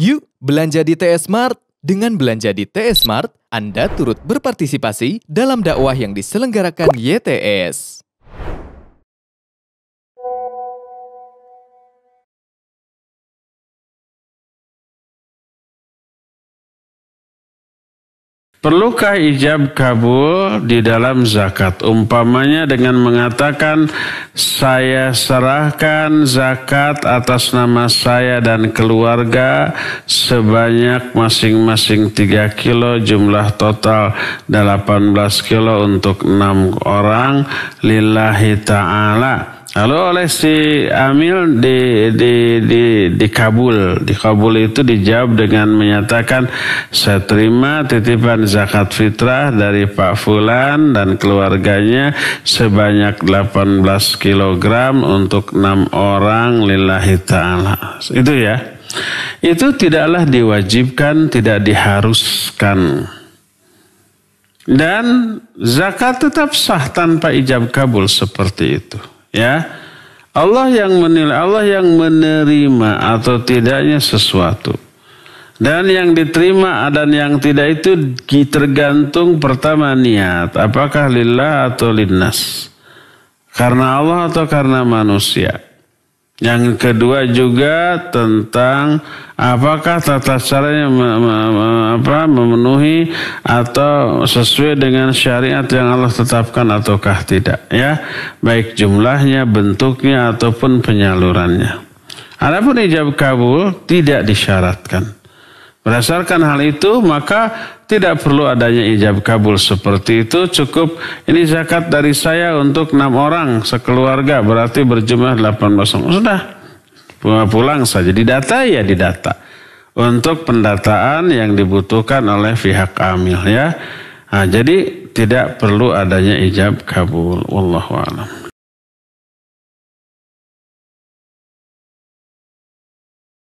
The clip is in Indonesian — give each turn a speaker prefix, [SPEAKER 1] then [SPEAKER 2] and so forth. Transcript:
[SPEAKER 1] Yuk, belanja di TS Mart. Dengan belanja di TS Smart, Anda turut berpartisipasi dalam dakwah yang diselenggarakan YTS.
[SPEAKER 2] Perlukah ijab kabul di dalam zakat? Umpamanya dengan mengatakan saya serahkan zakat atas nama saya dan keluarga sebanyak masing-masing 3 kilo jumlah total 18 kilo untuk enam orang lillahi ta'ala Lalu oleh si Amil di, di, di, di Kabul. Di Kabul itu dijawab dengan menyatakan saya terima titipan zakat fitrah dari Pak Fulan dan keluarganya sebanyak 18 kg untuk enam orang lillahi ta'ala. Itu ya. Itu tidaklah diwajibkan, tidak diharuskan. Dan zakat tetap sah tanpa ijab kabul seperti itu ya Allah yang menilai Allah yang menerima atau tidaknya sesuatu dan yang diterima dan yang tidak itu tergantung pertama niat apakah lillah atau linnas karena Allah atau karena manusia yang kedua juga tentang apakah tata caranya apa memenuhi atau sesuai dengan syariat yang Allah tetapkan ataukah tidak ya baik jumlahnya bentuknya ataupun penyalurannya. Adapun ijab kabul tidak disyaratkan. Berdasarkan hal itu maka tidak perlu adanya ijab kabul seperti itu cukup ini zakat dari saya untuk enam orang sekeluarga berarti berjumlah 18 orang. Sudah pulang saja didata ya didata untuk pendataan yang dibutuhkan oleh pihak amil ya. Nah, jadi tidak perlu adanya ijab kabul.
[SPEAKER 1] Allah